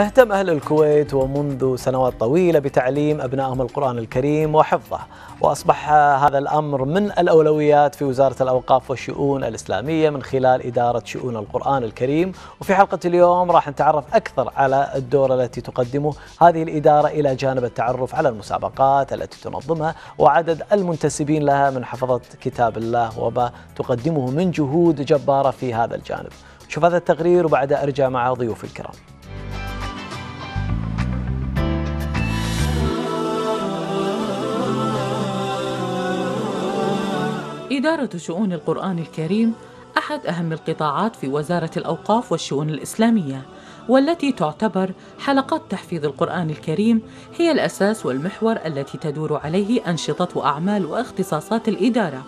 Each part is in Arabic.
اهتم أهل الكويت ومنذ سنوات طويلة بتعليم أبنائهم القرآن الكريم وحفظه وأصبح هذا الأمر من الأولويات في وزارة الأوقاف والشؤون الإسلامية من خلال إدارة شؤون القرآن الكريم وفي حلقة اليوم راح نتعرف أكثر على الدور التي تقدمه هذه الإدارة إلى جانب التعرف على المسابقات التي تنظمها وعدد المنتسبين لها من حفظة كتاب الله وما تقدمه من جهود جبارة في هذا الجانب شوف هذا التقرير وبعدها أرجع مع ضيوف الكرام إدارة شؤون القرآن الكريم أحد أهم القطاعات في وزارة الأوقاف والشؤون الإسلامية، والتي تعتبر حلقات تحفيظ القرآن الكريم هي الأساس والمحور التي تدور عليه أنشطة وأعمال واختصاصات الإدارة،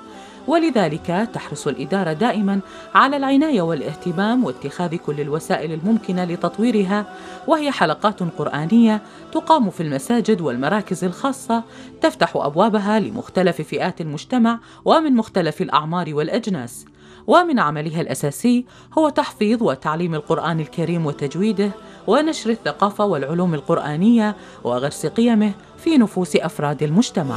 ولذلك تحرص الإدارة دائما على العناية والاهتمام واتخاذ كل الوسائل الممكنة لتطويرها وهي حلقات قرآنية تقام في المساجد والمراكز الخاصة تفتح أبوابها لمختلف فئات المجتمع ومن مختلف الأعمار والأجناس ومن عملها الأساسي هو تحفيظ وتعليم القرآن الكريم وتجويده ونشر الثقافة والعلوم القرآنية وغرس قيمه في نفوس أفراد المجتمع.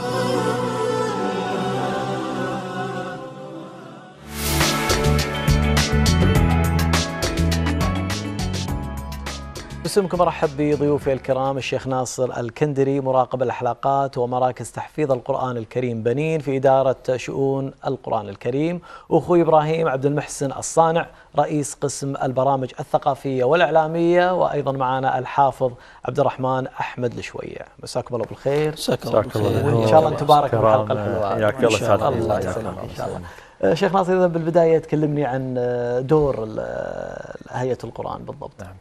موسمكم ارحب بضيوفي الكرام الشيخ ناصر الكندري مراقب الحلقات ومراكز تحفيظ القران الكريم بنين في اداره شؤون القران الكريم واخوي ابراهيم عبد المحسن الصانع رئيس قسم البرامج الثقافيه والاعلاميه وايضا معنا الحافظ عبد الرحمن احمد لشويه مساكم الله بالخير مساكم الله بالخير وان شاء الله تبارك بارك الحلقه الحلوه حياك الله سعد الله يسلمك ان شاء الله أه، شيخ ناصر اذا بالبدايه تكلمني عن آه، دور آه، هيئه القران بالضبط نعم.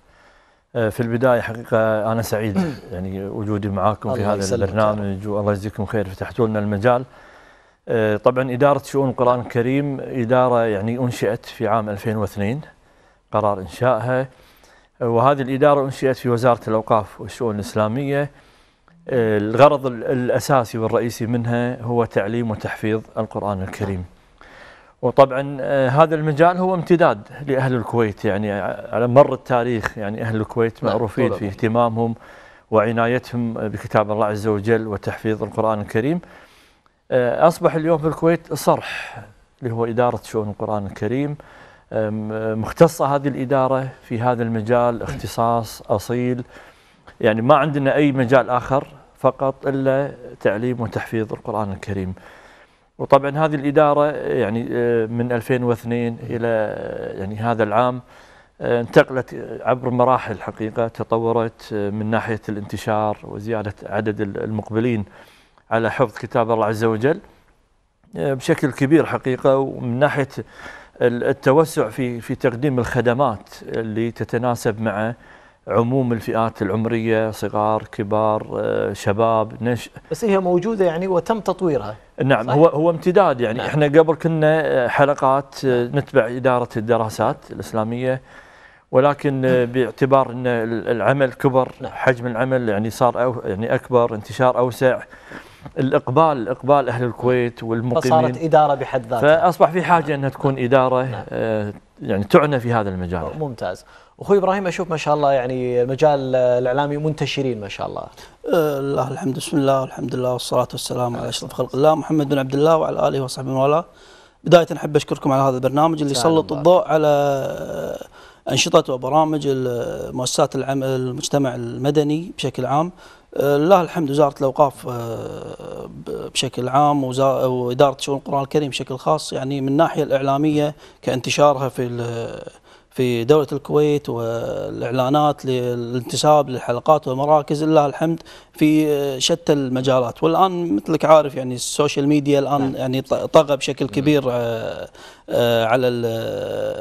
آه، في البداية حقيقة أنا سعيد يعني وجودي معاكم في هذا البرنامج والله يجزيكم خير فتحتوا لنا المجال آه، طبعا إدارة شؤون القرآن الكريم إدارة يعني أنشئت في عام 2002 قرار إنشائها آه، وهذه الإدارة أنشئت في وزارة الأوقاف والشؤون الإسلامية الغرض الأساسي والرئيسي منها هو تعليم وتحفيظ القرآن الكريم وطبعا آه، هذا المجال هو امتداد لاهل الكويت يعني على مر التاريخ يعني اهل الكويت نعم، معروفين في اهتمامهم وعنايتهم بكتاب الله عز وجل وتحفيظ القران الكريم. آه، اصبح اليوم في الكويت صرح اللي هو اداره شؤون القران الكريم آه، مختصه هذه الاداره في هذا المجال اختصاص اصيل يعني ما عندنا اي مجال اخر فقط الا تعليم وتحفيظ القران الكريم. وطبعا هذه الاداره يعني آه، من 2002 الى آه، يعني هذا العام آه، انتقلت عبر مراحل حقيقه تطورت من ناحيه الانتشار وزياده عدد المقبلين على حفظ كتاب الله عز وجل بشكل كبير حقيقه ومن ناحيه التوسع في في تقديم الخدمات اللي تتناسب مع عموم الفئات العمريه صغار كبار شباب نشء بس هي موجوده يعني وتم تطويرها نعم هو هو امتداد يعني نعم. احنا قبل كنا آه، حلقات آه، نتبع اداره الدراسات الاسلاميه ولكن آه، نعم. باعتبار ان العمل كبر نعم. حجم العمل يعني صار أو يعني اكبر انتشار اوسع الاقبال اقبال اهل الكويت والمقيمين فصارت اداره بحد ذاتها فاصبح في حاجه نعم. انها تكون اداره نعم. يعني تعنى في هذا المجال ممتاز اخوي ابراهيم اشوف ما شاء الله يعني المجال الاعلامي منتشرين ما شاء الله. الله أه، الحمد بسم الله الحمد لله والصلاه والسلام على اشرف خلق الله محمد بن عبد الله وعلى اله وصحبه من والاه. بدايه احب اشكركم على هذا البرنامج اللي يسلط الضوء على أه، انشطه وبرامج مؤسسات العمل المجتمع المدني بشكل عام أه، لله الحمد وزارة الأوقاف بشكل عام وإدارة شؤون القرآن الكريم بشكل خاص يعني من الناحية الإعلامية كانتشارها في في دولة الكويت والإعلانات للانتساب للحلقات والمراكز لله الحمد في شتى المجالات والآن مثلك عارف يعني السوشيال ميديا الآن نعم. يعني طغى بشكل كبير آه، آه، على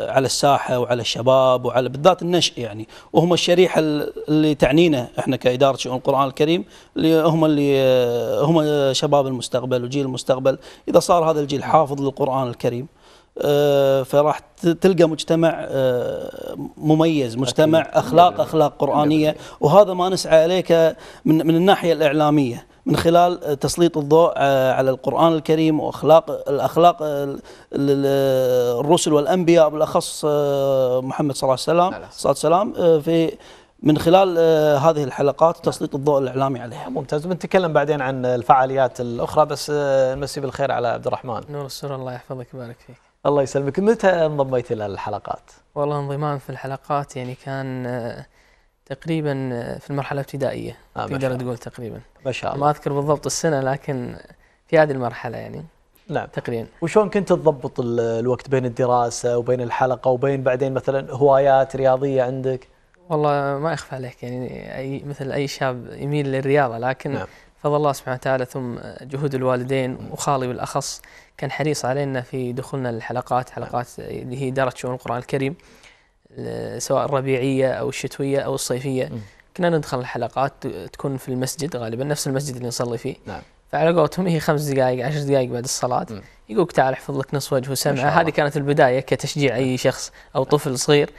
على الساحة وعلى الشباب وعلى بالذات النشء يعني وهم الشريحة اللي تعنينا احنا كإدارة شؤون القرآن الكريم اللي هم اللي آه، هم شباب المستقبل وجيل المستقبل إذا صار هذا الجيل حافظ للقرآن الكريم آه، فراح تلقى مجتمع آه، مميز مجتمع اخلاق اخلاق قرانيه وهذا ما نسعى اليه من من الناحيه الاعلاميه من خلال آه، تسليط الضوء على القرآن الكريم وأخلاق الأخلاق الرسل والأنبياء بالأخص محمد صلى الله عليه وسلم صلى الله عليه في من خلال هذه الحلقات تسليط الضوء الاعلامي عليها. ممتاز بنتكلم بعدين عن الفعاليات الاخرى بس نمسي بالخير على عبد الرحمن. نور السر الله يحفظك ويبارك فيك. الله يسلمك متى انضميت الى الحلقات والله انضمام في الحلقات يعني كان آه، تقريبا آه، في المرحله الابتدائيه آه تقدر تقول تقريبا ما شاء الله ما اذكر بالضبط السنه لكن في هذه المرحله يعني نعم تقريبا وشلون كنت تضبط الوقت بين الدراسه وبين الحلقه وبين بعدين مثلا هوايات رياضيه عندك والله ما يخفى عليك يعني اي مثل اي شاب يميل للرياضه لكن نعم. فضل الله سبحانه وتعالى ثم جهود الوالدين وخالي بالأخص كان حريص علينا في دخولنا للحلقات حلقات اللي هي دارت شؤون القرآن الكريم سواء الربيعية أو الشتوية أو الصيفية كنا ندخل الحلقات تكون في المسجد غالبا نفس المسجد اللي نصلي فيه نعم. فعلى قولتهم هي خمس دقائق عشر دقائق بعد الصلاة يقولك تعال احفظ لك نص وجه وسمعة هذه كانت البداية كتشجيع أي شخص أو طفل صغير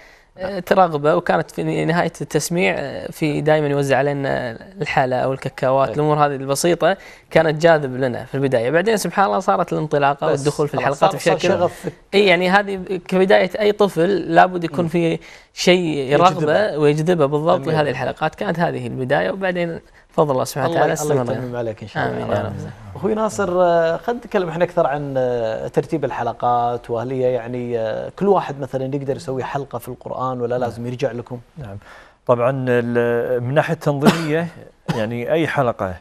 ترغبه وكانت في نهايه التسميع آه، في دائما يوزع علينا الحلا او الكاكاوات إيه. الامور هذه البسيطه كانت جاذب لنا في البدايه بعدين سبحان الله صارت الانطلاقه والدخول في الحلقات بشكل اي يعني هذه كبدايه اي طفل لابد يكون في شيء يرغبه ويجذبه بالضبط لهذه الحلقات كانت هذه البدايه وبعدين فضل الله سبحانه وتعالى الله يتمم عليك ان شاء الله آمين اخوي ناصر آه، خلينا نتكلم احنا اكثر عن آه، ترتيب الحلقات وهل هي يعني آه، كل واحد مثلا يقدر يسوي حلقه في القران ولا لازم نعم. يرجع لكم؟ نعم طبعا من ناحيه التنظيميه يعني اي حلقه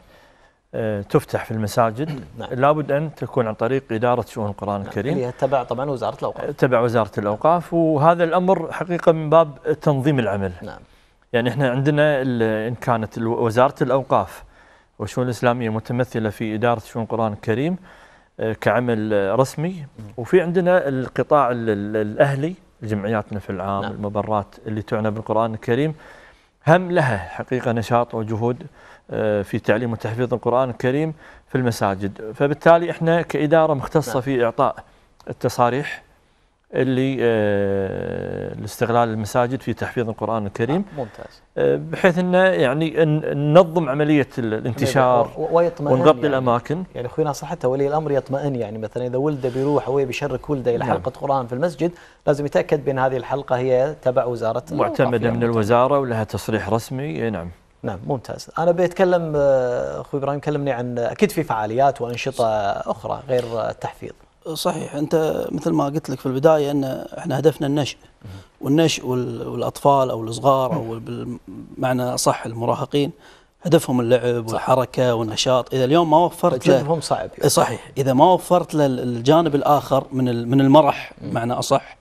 تفتح في المساجد نعم. لابد ان تكون عن طريق اداره شؤون القران نعم. الكريم اللي تبع طبعا وزاره الاوقاف تبع وزاره الاوقاف وهذا الامر حقيقه من باب تنظيم العمل نعم يعني احنا عندنا ان كانت وزاره الاوقاف والشؤون الاسلاميه متمثله في اداره شؤون القران الكريم آه، كعمل رسمي وفي عندنا القطاع الاهلي جمعياتنا في العام نعم. المبرات اللي تعنى بالقران الكريم هم لها حقيقه نشاط وجهود آه، في تعليم وتحفيظ القران الكريم في المساجد فبالتالي احنا كاداره مختصه نعم. في اعطاء التصاريح اللي آه، لاستغلال المساجد في تحفيظ القرآن الكريم آه، ممتاز آه، بحيث أنه يعني ننظم عملية يعني الانتشار ونغطي يعني الأماكن يعني أخوي ناصر حتى ولي الأمر يطمئن يعني مثلا إذا ولده بيروح هو بيشرك ولده إلى نعم. حلقة قرآن في المسجد لازم يتأكد بأن هذه الحلقة هي تبع وزارة معتمدة يعني من الوزارة ولها تصريح رسمي نعم نعم ممتاز أنا بيتكلم أخوي إبراهيم كلمني عن أكيد في فعاليات وأنشطة أخرى غير التحفيظ صحيح انت مثل ما قلت لك في البدايه ان احنا هدفنا النشء والنشء والاطفال او الصغار او بمعنى صح المراهقين هدفهم اللعب والحركه والنشاط اذا اليوم ما وفرت له صعب يعني. صحيح اذا ما وفرت للجانب الجانب الاخر من من المرح معنى اصح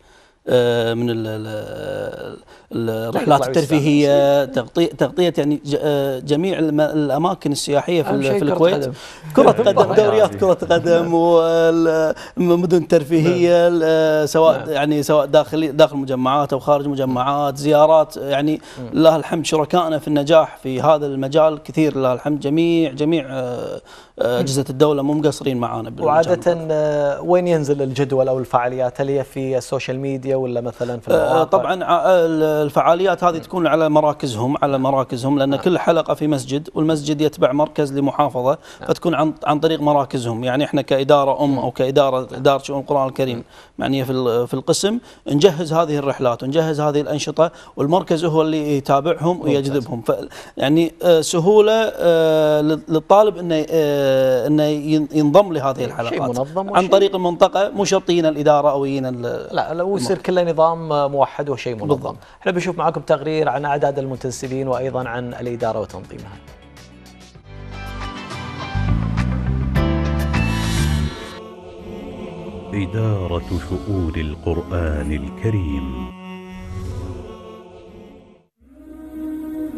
آه، من طيب، الرحلات طيب، الترفيهيه تغطيه تغطيه يعني آه، جميع الاماكن السياحيه في, في الكويت كره قدم دوريات كره قدم والمدن الترفيهيه نعم. آه، سواء نعم. يعني سواء داخل داخل مجمعات او خارج مجمعات زيارات يعني لله الحمد شركائنا في النجاح في هذا المجال كثير لله الحمد جميع جميع اجهزه الدوله مو مقصرين معانا وعاده وين ينزل الجدول او الفعاليات هل هي في السوشيال ميديا العالميه ولا مثلا في آه، المواقع؟ طبعا آه، الفعاليات هذه تكون على مراكزهم على مراكزهم لان كل حلقه في مسجد والمسجد يتبع مركز لمحافظه نعم. فتكون عن عن طريق مراكزهم يعني احنا كاداره ام او كاداره اداره شؤون القران الكريم معنيه في في القسم نجهز هذه الرحلات ونجهز هذه الانشطه والمركز هو اللي يتابعهم ويجذبهم ف يعني آه، سهوله للطالب انه انه ينضم لهذه إيه، الحلقات شيء منظم عن طريق المنطقه مو شرط يجينا الاداره او يجينا لا لو يصير كله نظام موحد وشيء منظم بالضبط. احنا بنشوف معاكم تقرير عن اعداد المنتسبين وايضا عن الاداره وتنظيمها إدارة شؤون القرآن الكريم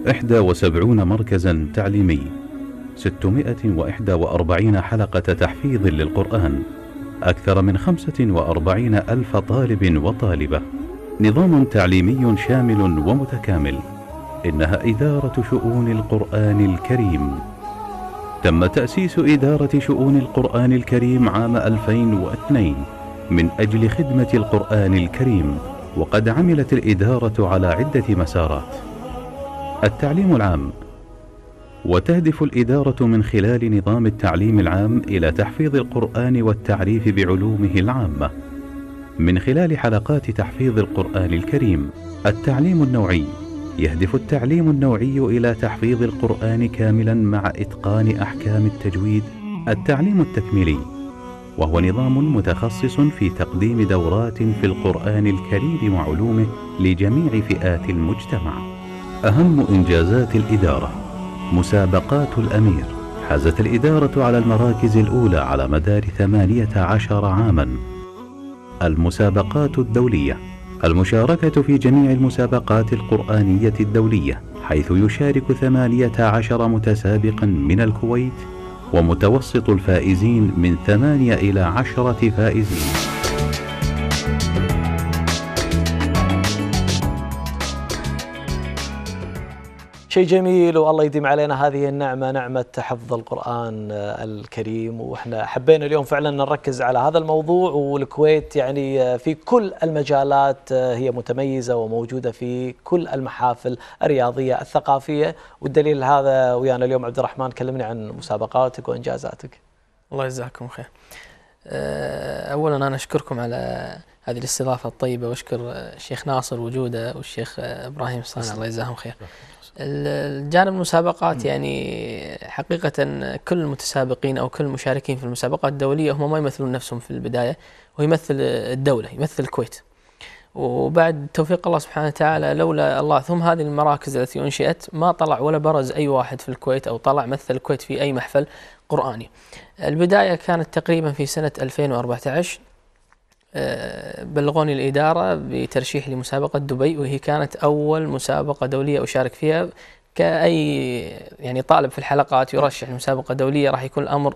71 مركزا تعليمي 641 حلقة تحفيظ للقرآن أكثر من 45 ألف طالب وطالبة نظام تعليمي شامل ومتكامل إنها إدارة شؤون القرآن الكريم تم تأسيس إدارة شؤون القرآن الكريم عام 2002 من أجل خدمة القرآن الكريم وقد عملت الإدارة على عدة مسارات التعليم العام وتهدف الإدارة من خلال نظام التعليم العام إلى تحفيظ القرآن والتعريف بعلومه العامة من خلال حلقات تحفيظ القرآن الكريم التعليم النوعي يهدف التعليم النوعي إلى تحفيظ القرآن كاملا مع إتقان أحكام التجويد التعليم التكميلي وهو نظام متخصص في تقديم دورات في القرآن الكريم وعلومه لجميع فئات المجتمع أهم إنجازات الإدارة مسابقات الأمير حازت الإدارة على المراكز الأولى على مدار ثمانية عشر عاما المسابقات الدولية المشاركة في جميع المسابقات القرآنية الدولية حيث يشارك ثمانية عشر متسابقا من الكويت ومتوسط الفائزين من ثمانية إلى عشرة فائزين شيء جميل والله يديم علينا هذه النعمة نعمة حفظ القرآن آه، الكريم وإحنا حبينا اليوم فعلا نركز على هذا الموضوع والكويت يعني آه، في كل المجالات آه، هي متميزة وموجودة في كل المحافل الرياضية الثقافية والدليل هذا ويانا اليوم عبد الرحمن كلمني عن مسابقاتك وإنجازاتك الله يجزاكم خير أولا أنا أشكركم على هذه الاستضافة الطيبة وأشكر الشيخ ناصر وجوده والشيخ إبراهيم صانع الله يجزاهم خير الجانب المسابقات يعني حقيقة كل المتسابقين أو كل المشاركين في المسابقات الدولية هم ما يمثلون نفسهم في البداية هو يمثل الدولة يمثل الكويت وبعد توفيق الله سبحانه وتعالى لولا الله ثم هذه المراكز التي أنشئت ما طلع ولا برز أي واحد في الكويت أو طلع مثل الكويت في أي محفل قرآني البداية كانت تقريبا في سنة 2014 بلغوني الإدارة بترشيح لمسابقة دبي وهي كانت أول مسابقة دولية أشارك فيها كأي يعني طالب في الحلقات يرشح لمسابقة دولية راح يكون الأمر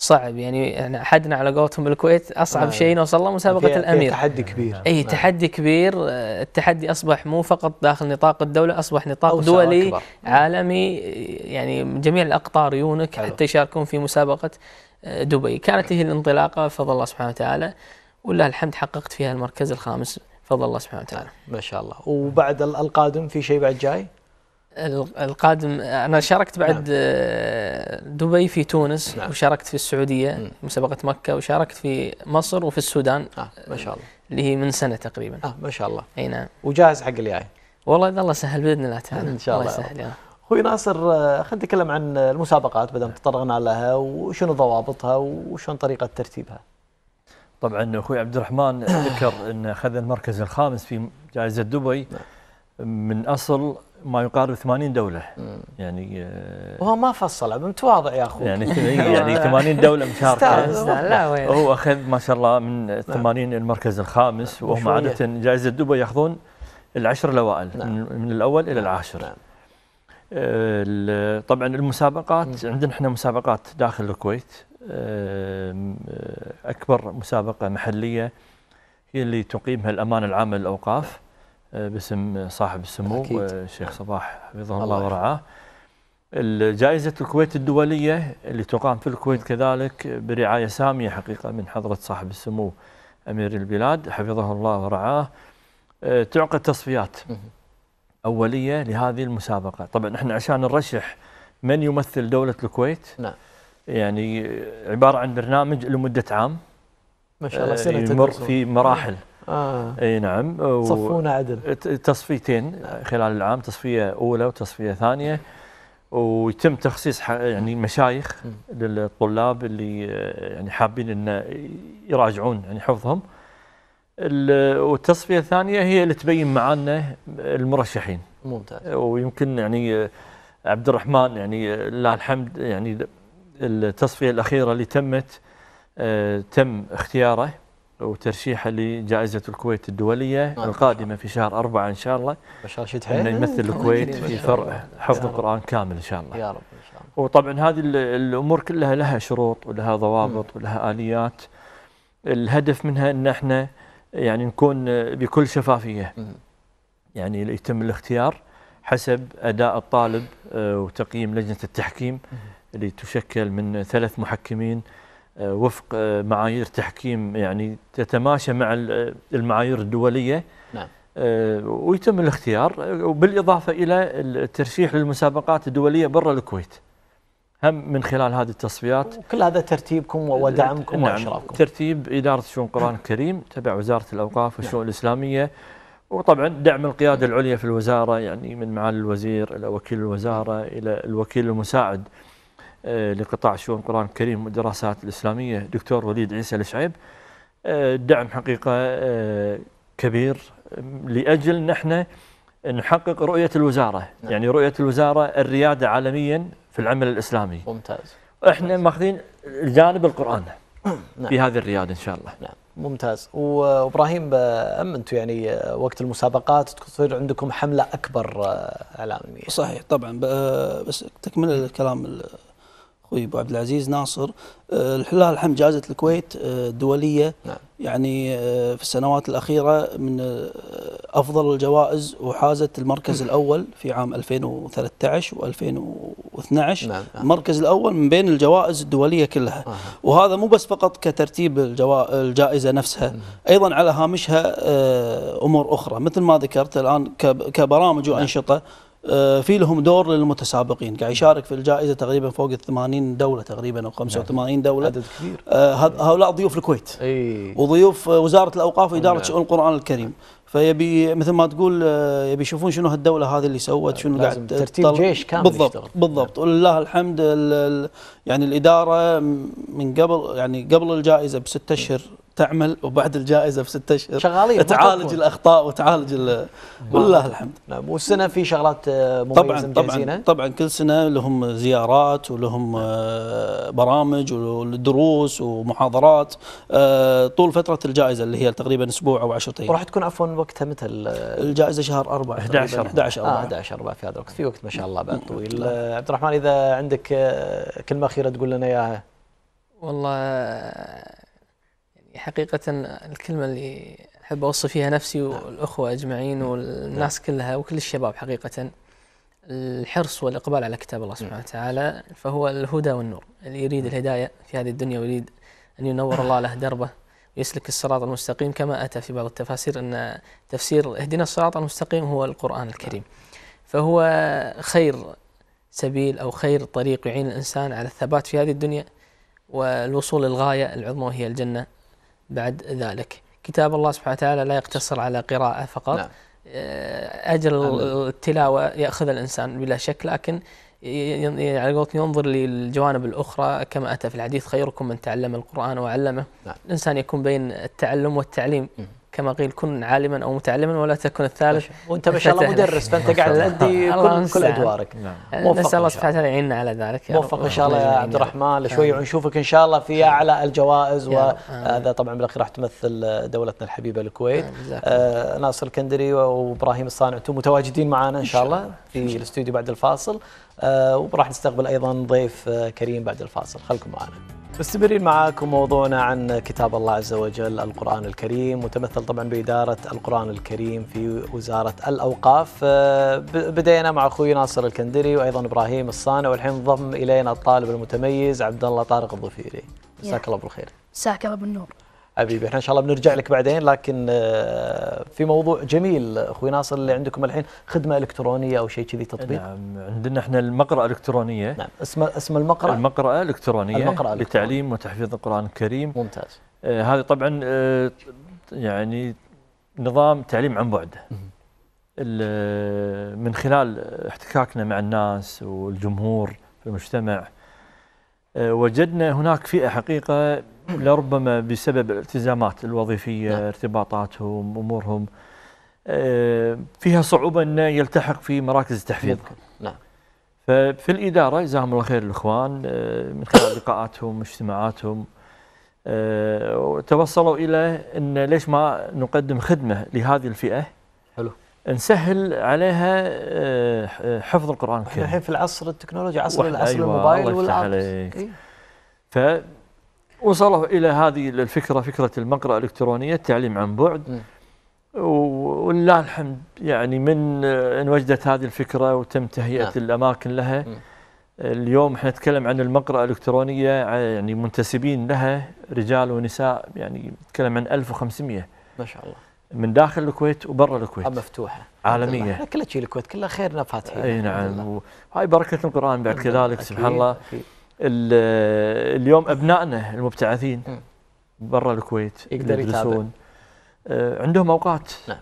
صعب يعني حدنا على قولتهم بالكويت اصعب آه. شيء نوصل له مسابقه فيه الامير فيه تحدي كبير اي آه. تحدي كبير التحدي اصبح مو فقط داخل نطاق الدوله اصبح نطاق دولي أكبر. عالمي يعني من جميع الاقطار يونك حلو. حتى يشاركون في مسابقه آه، دبي كانت هي الانطلاقه بفضل الله سبحانه وتعالى ولله الحمد حققت فيها المركز الخامس بفضل الله سبحانه وتعالى. ما شاء الله، وبعد القادم في شيء بعد جاي؟ القادم انا شاركت بعد نعم. آه، دبي في تونس نعم. وشاركت في السعوديه م. مسابقه مكه وشاركت في مصر وفي السودان آه ما شاء الله آه، اللي هي من سنه تقريبا اه ما شاء الله اي نعم وجاهز حق اللي جاي والله اذا الله سهل باذن الله تعالى ان شاء الله, الله يسهل اخوي ناصر آه، خلينا نتكلم عن المسابقات بدل تطرقنا لها وشنو ضوابطها وشلون طريقه ترتيبها طبعا اخوي عبد الرحمن ذكر ان اخذ المركز الخامس في جائزه دبي من اصل ما يقارب 80 دوله يعني آه، هو ما فصل متواضع يا اخوي يعني يعني 80 دوله مشاركه هو اخذ ما شاء الله من 80 المركز الخامس وهم عاده جائزه دبي ياخذون العشر الاوائل نعم. من الاول الى نعم. العاشر نعم. آه، طبعا المسابقات عندنا احنا مسابقات داخل الكويت اكبر مسابقه محليه هي اللي تقيمها الامانه العامه للاوقاف باسم صاحب السمو الشيخ صباح حفظه الله ورعاه جائزة الكويت الدولية اللي تقام في الكويت كذلك برعاية سامية حقيقة من حضرة صاحب السمو أمير البلاد حفظه الله ورعاه تعقد تصفيات أولية لهذه المسابقة طبعا احنا عشان نرشح من يمثل دولة الكويت نعم يعني عباره عن برنامج لمده عام ما شاء الله آه، سنه يمر في مراحل آه. اي نعم صفونا عدل تصفيتين خلال العام تصفيه اولى وتصفيه ثانيه ويتم تخصيص يعني مشايخ للطلاب اللي آه، يعني حابين ان يراجعون يعني حفظهم والتصفيه الثانيه هي اللي تبين معانا المرشحين ممتاز ويمكن يعني عبد الرحمن يعني لله الحمد يعني التصفية الأخيرة اللي تمت آه، تم اختياره وترشيحه لجائزة الكويت الدولية نعم. القادمة في شهر أربعة إن شاء الله بشار شدحي أنه يمثل نعم. الكويت في فرع حفظ القرآن كامل إن شاء الله يا رب إن شاء الله وطبعا هذه الأمور كلها لها شروط ولها ضوابط ولها آليات الهدف منها أن احنا يعني نكون بكل شفافية يعني يتم الاختيار حسب أداء الطالب آه، وتقييم لجنة التحكيم اللي تشكل من ثلاث محكمين آه، وفق آه، معايير تحكيم يعني تتماشى مع آه، المعايير الدوليه نعم ويتم الاختيار وبالاضافه الى الترشيح للمسابقات الدوليه برا الكويت هم من خلال هذه التصفيات كل هذا ترتيبكم ودعمكم نعم واشرافكم ترتيب اداره شؤون القران الكريم تبع وزاره الاوقاف نعم. والشؤون نعم. الاسلاميه وطبعا دعم القياده العليا في الوزاره يعني من معالي الوزير الى وكيل الوزاره الى الوكيل المساعد آه، لقطاع شؤون القرآن الكريم والدراسات الإسلامية دكتور وليد عيسى الشعيب آه، دعم حقيقة آه، كبير لأجل نحن نحقق رؤية الوزارة نعم. يعني رؤية الوزارة الريادة عالميا في العمل الإسلامي ممتاز احنا ماخذين الجانب القرآن نعم. في هذه الريادة إن شاء الله نعم ممتاز وابراهيم اما انتم يعني وقت المسابقات تصير عندكم حمله اكبر اعلاميه صحيح طبعا بس تكمل الكلام اخوي ابو عبد العزيز ناصر الحلال آه، الحمد جائزه الكويت الدوليه آه، نعم. يعني آه، في السنوات الاخيره من افضل الجوائز وحازت المركز الاول في عام 2013 و2012 نعم،, نعم. المركز الاول من بين الجوائز الدوليه كلها آه. وهذا مو بس فقط كترتيب الجائزه نفسها نعم. ايضا على هامشها امور اخرى مثل ما ذكرت الان كبرامج نعم. وانشطه نعم. آه، في لهم دور للمتسابقين قاعد يشارك في الجائزه تقريبا فوق ال 80 دوله تقريبا او 85 نعم. دوله عدد كبير آه، هؤلاء ضيوف الكويت اي وضيوف آه، وزاره الاوقاف واداره نعم. شؤون القران الكريم فيبي مثل ما تقول يبي يشوفون شنو هالدوله هذه اللي سوت شنو قاعد ترتيب جيش كامل بالضبط يشتغل. بالضبط نعم. ولله الحمد يعني الاداره من قبل يعني قبل الجائزه بست اشهر تعمل وبعد الجائزه في ستة اشهر شغالين تعالج الاخطاء وتعالج والله الحمد نعم والسنه في شغلات آه، مميزه طبعا طبعا طبعا كل سنه لهم زيارات ولهم آه، برامج ودروس ومحاضرات آه، طول فتره الجائزه اللي هي تقريبا اسبوع او 10 ايام وراح تكون عفوا وقتها متى الجائزه شهر 4 11 11 4 11 4 في هذا الوقت في وقت ما شاء الله بعد طويل عبد الرحمن اذا عندك كلمه اخيره تقول لنا اياها والله حقيقة الكلمة اللي أحب أوصي فيها نفسي نعم. والأخوة أجمعين نعم. والناس نعم. كلها وكل الشباب حقيقة الحرص والإقبال على كتاب الله سبحانه وتعالى فهو الهدى والنور اللي يريد الهداية في هذه الدنيا ويريد أن ينور الله له دربه ويسلك الصراط المستقيم كما أتى في بعض التفاسير أن تفسير اهدنا الصراط المستقيم هو القرآن الكريم فهو خير سبيل أو خير طريق يعين الإنسان على الثبات في هذه الدنيا والوصول للغاية العظمى وهي الجنة بعد ذلك كتاب الله سبحانه وتعالى لا يقتصر على قراءة فقط نعم. آه، أجل التلاوة يأخذ الإنسان بلا شك لكن يعني ينظر للجوانب الأخرى كما أتى في الحديث خيركم من تعلم القرآن وعلمه نعم. الإنسان يكون بين التعلم والتعليم م. كما قيل كن عالما او متعلما ولا تكن الثالث وانت ما شاء الله مدرس فانت قاعد تؤدي كل, كل ادوارك نعم. نعم. نسال الله سبحانه وتعالى يعيننا على ذلك موفق ان شاء الله يا عبد الرحمن شوي ونشوفك ان شاء الله في اعلى الجوائز وهذا طبعا بالاخير راح تمثل دولتنا الحبيبه الكويت آه، ناصر الكندري وابراهيم الصانع انتم متواجدين معنا ان شاء الله في الاستوديو بعد الفاصل آه، وراح نستقبل ايضا ضيف آه، كريم بعد الفاصل خلكم معنا مستمرين معاكم موضوعنا عن كتاب الله عز وجل القرآن الكريم متمثل طبعا بإدارة القرآن الكريم في وزارة الأوقاف آه، بدينا مع أخوي ناصر الكندري وأيضا إبراهيم الصانع والحين انضم إلينا الطالب المتميز عبد الله طارق الظفيري مساك الله بالخير مساك الله بالنور حبيبي احنا ان شاء الله بنرجع لك بعدين لكن آه، في موضوع جميل اخوي ناصر اللي عندكم الحين خدمه الكترونيه او شيء كذي تطبيق نعم عندنا احنا المقرأه الالكترونيه نعم اسم اسم المقرأه المقرأه الالكترونيه المقرأة لتعليم وتحفيظ القران الكريم ممتاز آه هذا طبعا آه يعني نظام تعليم عن بعد آه، من خلال احتكاكنا مع الناس والجمهور في المجتمع آه، وجدنا هناك فئه حقيقه لربما بسبب الالتزامات الوظيفية نعم. ارتباطاتهم أمورهم آه، فيها صعوبة أنه يلتحق في مراكز التحفيظ نعم ففي الإدارة جزاهم الله خير الإخوان آه، من خلال لقاءاتهم اجتماعاتهم آه، توصلوا إلى أن ليش ما نقدم خدمة لهذه الفئة حلو نسهل عليها حفظ القرآن الكريم الحين في العصر التكنولوجيا عصر العصر أيوة الموبايل والآلات وصلوا إلى هذه الفكرة فكرة المقرأة الإلكترونية التعليم عن بعد ولله الحمد يعني من انوجدت هذه الفكرة وتم تهيئة نعم. الأماكن لها م. اليوم احنا نتكلم عن المقرأة الإلكترونية يعني منتسبين لها رجال ونساء يعني نتكلم عن 1500 ما شاء الله من داخل الكويت وبرا الكويت مفتوحة عالمية كل شيء الكويت كله خيرنا فاتحين اي نعم وهاي بركة القرآن بعد كذلك سبحان الله أكيد. اليوم ابنائنا المبتعثين برا الكويت يقدر يدرسون آه، عندهم اوقات نعم.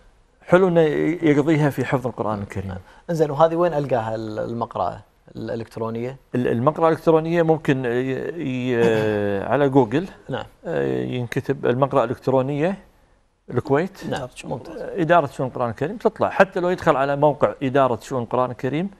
حلو انه يقضيها في حفظ القران نعم. الكريم نعم. زين وهذه وين القاها المقرأه الالكترونيه؟ المقرأه الالكترونيه ممكن على جوجل نعم آه، ينكتب المقرأه الالكترونيه الكويت نعم ممتاز آه، اداره شؤون القران الكريم تطلع حتى لو يدخل على موقع اداره شؤون القران الكريم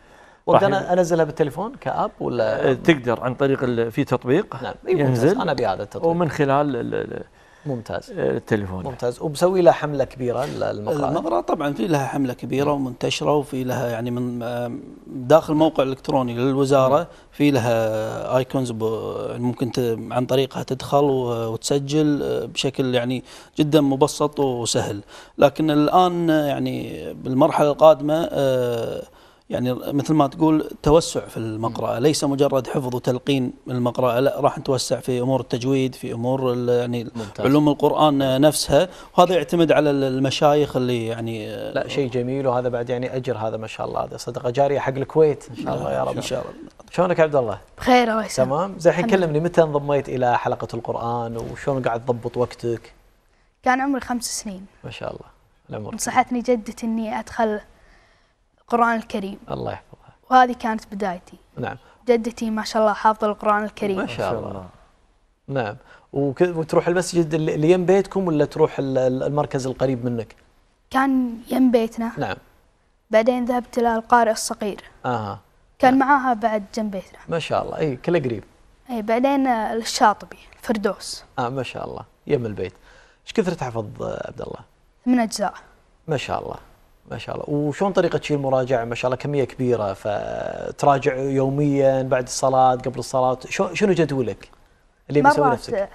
وابدا انزلها بالتليفون كاب ولا إيه، تقدر عن طريق في تطبيق نعم ينزل انا بهذا التطبيق ومن خلال ممتاز إيه، التليفون ممتاز وبسوي لها حمله كبيره للمقرأة المقرأة طبعا في لها حمله كبيره ومنتشره وفي لها يعني من آه، داخل موقع الكتروني للوزاره نعم. في لها ايكونز يعني ممكن عن طريقها تدخل وتسجل آه، بشكل يعني جدا مبسط وسهل لكن الان يعني بالمرحله القادمه آه، يعني مثل ما تقول توسع في المقرأة ليس مجرد حفظ وتلقين من المقرأة لا راح نتوسع في أمور التجويد في أمور يعني ممتاز. علوم القرآن نفسها وهذا يعتمد على المشايخ اللي يعني لا شيء جميل وهذا بعد يعني أجر هذا ما شاء الله هذا صدقة جارية حق الكويت إن شاء الله يا رب إن شاء الله شلونك عبد الله؟ بخير الله تمام زين الحين كلمني متى انضميت إلى حلقة القرآن وشلون قاعد تضبط وقتك؟ كان عمري خمس سنين ما شاء الله العمر نصحتني جدتي إني أدخل القرآن الكريم الله يحفظها وهذه كانت بدايتي نعم جدتي ما شاء الله حافظة القرآن الكريم ما شاء الله نعم وتروح المسجد اللي يم بيتكم ولا تروح المركز القريب منك؟ كان يم بيتنا نعم بعدين ذهبت إلى القارئ الصغير آه. كان نعم. معاها بعد جنب بيتنا ما شاء الله اي كله قريب اي بعدين الشاطبي الفردوس اه ما شاء الله يم البيت ايش كثر تحفظ آه، عبد الله؟ ثمان اجزاء ما شاء الله ما شاء الله وشون طريقة شيء المراجعة ما شاء الله كمية كبيرة فتراجع يوميا بعد الصلاة قبل الصلاة شنو جدولك اللي بيسوي نفسك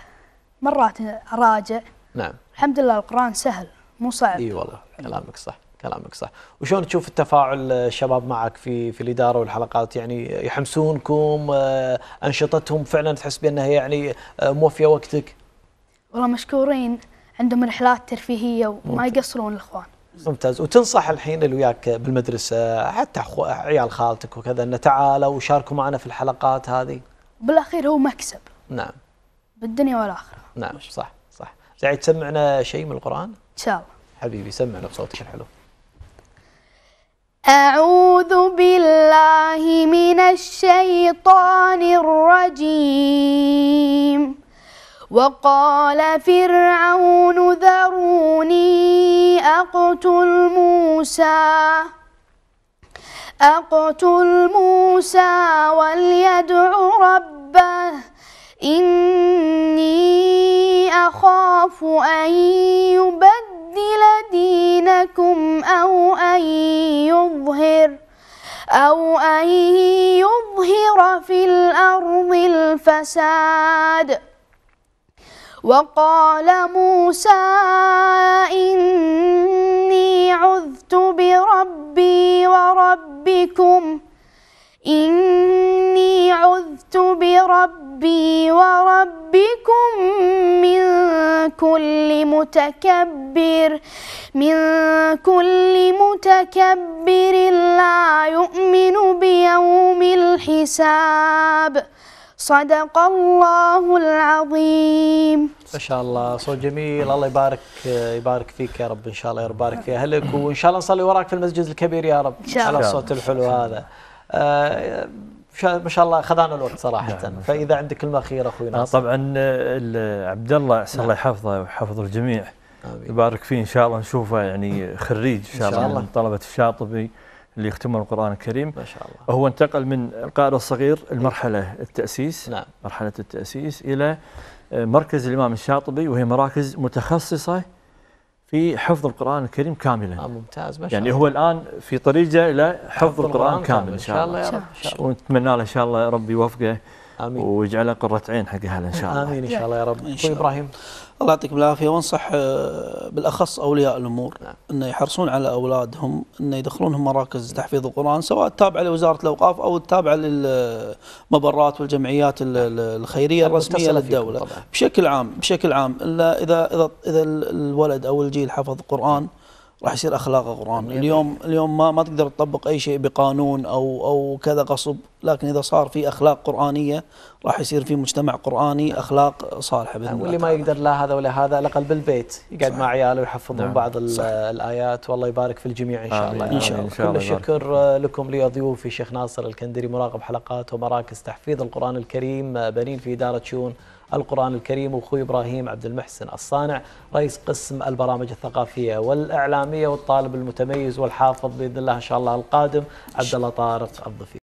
مرات أراجع نعم الحمد لله القرآن سهل مو صعب اي والله كلامك صح كلامك صح وشون تشوف التفاعل الشباب معك في في الإدارة والحلقات يعني يحمسونكم آه، أنشطتهم فعلا تحس بأنها يعني آه، موفية وقتك والله مشكورين عندهم رحلات ترفيهية وما يقصرون الإخوان ممتاز وتنصح الحين اللي وياك بالمدرسه حتى أخو... عيال خالتك وكذا انه تعالوا وشاركوا معنا في الحلقات هذه بالاخير هو مكسب نعم بالدنيا والاخره نعم صح صح زي تسمعنا شيء من القران ان شاء الله حبيبي سمعنا بصوتك الحلو أعوذ بالله من الشيطان الرجيم وقال فرعون ذروني أقتل موسى أقتل موسى وليدع ربه إني أخاف أن يبدل دينكم أو أن يظهر أو أن يظهر في الأرض الفساد وقال موسى إني عذت بربي وربكم إني عذت بربي وربكم من كل متكبر من كل متكبر لا يؤمن بيوم الحساب صدق الله العظيم ما شاء الله صوت جميل الله يبارك يبارك فيك يا رب ان شاء الله يبارك في اهلك وان شاء الله نصلي وراك في المسجد الكبير يا رب ان شاء الله على الصوت الحلو هذا آه ما شاء الله خذانا الوقت صراحه نعم. فاذا عندك كلمه اخيره اخوي آه، ناصر طبعا عبد الله عسى نعم. الله يحفظه ويحفظ الجميع آمين. يبارك فيه ان شاء الله نشوفه يعني خريج إن شاء الله من طلبه الشاطبي اللي يختمون القرآن الكريم ما شاء الله هو انتقل من القائد الصغير المرحلة التأسيس نعم. مرحلة التأسيس إلى آه، مركز الإمام الشاطبي وهي مراكز متخصصة في حفظ القرآن الكريم كاملا آه ممتاز ما شاء يعني الله. هو الآن في طريقه إلى حفظ, حفظ القرآن, القرآن كامل إن شاء الله, الله. ونتمنى له إن شاء الله ربي يوفقه آمين ويجعله قرة عين حق أهله إن شاء الله آمين إن شاء الله يا رب أخوي إبراهيم الله يعطيكم العافيه وانصح آه، بالاخص اولياء الامور نعم. أن يحرصون على اولادهم أن يدخلونهم مراكز تحفيظ القران سواء التابعه لوزاره الاوقاف او التابعه للمبرات والجمعيات نعم. الخيريه الرسميه للدوله بشكل عام بشكل عام الا اذا اذا اذا الولد او الجيل حفظ قران راح يصير اخلاقه غرام اليوم اليوم ما ما تقدر تطبق اي شيء بقانون او او كذا غصب لكن اذا صار في اخلاق قرانيه راح يصير في مجتمع قراني نعم. اخلاق صالحه باذن الله واللي ما يقدر لا هذا ولا هذا على الاقل بالبيت يقعد صح. مع عياله ويحفظهم نعم. بعض الايات والله يبارك في الجميع ان شاء الله ان شاء الله كل الشكر لكم لضيوفي شيخ ناصر الكندري مراقب حلقات ومراكز تحفيظ القران الكريم بنين في اداره شؤون القرآن الكريم وأخوي إبراهيم عبد المحسن الصانع رئيس قسم البرامج الثقافية والإعلامية والطالب المتميز والحافظ بإذن الله إن شاء الله القادم عبد الله طارق الضفير